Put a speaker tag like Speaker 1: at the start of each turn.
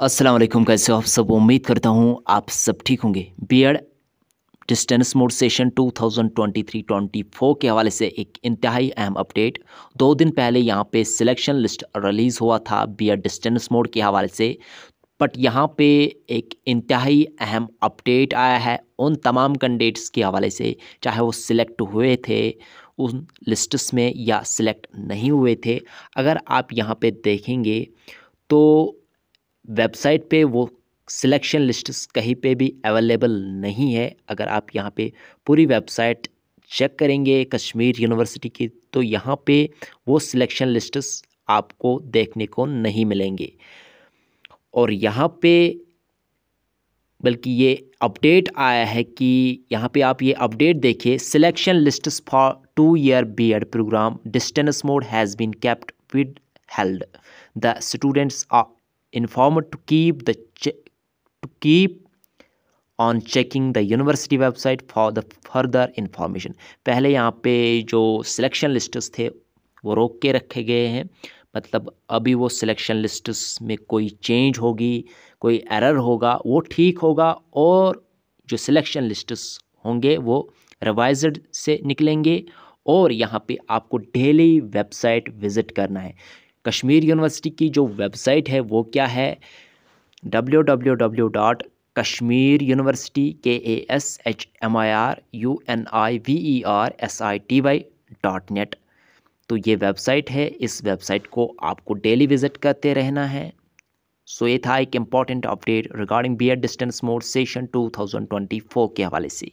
Speaker 1: अस्सलाम वालेकुम कैसे हो आप सब उम्मीद करता हूँ आप सब ठीक होंगे बीएड डिस्टेंस मोड सेशन 2023-24 के हवाले से एक इंतहाई अहम अपडेट दो दिन पहले यहाँ पे सिलेक्शन लिस्ट रिलीज़ हुआ था बीएड डिस्टेंस मोड के हवाले से बट यहाँ पे एक इंतहाई अहम अपडेट आया है उन तमाम कैंडिडेट्स के हवाले से चाहे वो सिलेक्ट हुए थे उन लिस्ट्स में या सिलेक्ट नहीं हुए थे अगर आप यहाँ पे देखेंगे तो वेबसाइट पे वो सिलेक्शन लिस्ट कहीं पे भी अवेलेबल नहीं है अगर आप यहाँ पे पूरी वेबसाइट चेक करेंगे कश्मीर यूनिवर्सिटी की तो यहाँ पे वो सिलेक्शन लिस्ट आपको देखने को नहीं मिलेंगे और यहाँ पे बल्कि ये अपडेट आया है कि यहाँ पे आप ये अपडेट देखिए selection list for two year B Ed programme distance mode has been kept withheld the students informed to keep the to keep on checking the university website for the further information पहले यहाँ पे जो selection lists थे वो रोक के रखे गए हैं मतलब अभी वो सिलेक्शन लिस्ट में कोई चेंज होगी कोई एरर होगा वो ठीक होगा और जो सिलेक्शन लिस्ट होंगे वो रिवाइज से निकलेंगे और यहाँ पे आपको डेली वेबसाइट विज़िट करना है कश्मीर यूनिवर्सिटी की जो वेबसाइट है वो क्या है W W W dot Kashmir university K A S H M I R U N I V E R S I T Y dot net तो ये वेबसाइट है इस वेबसाइट को आपको डेली विज़िट करते रहना है सो ये था एक important update regarding B Ed distance mode session two thousand twenty four के हवाले से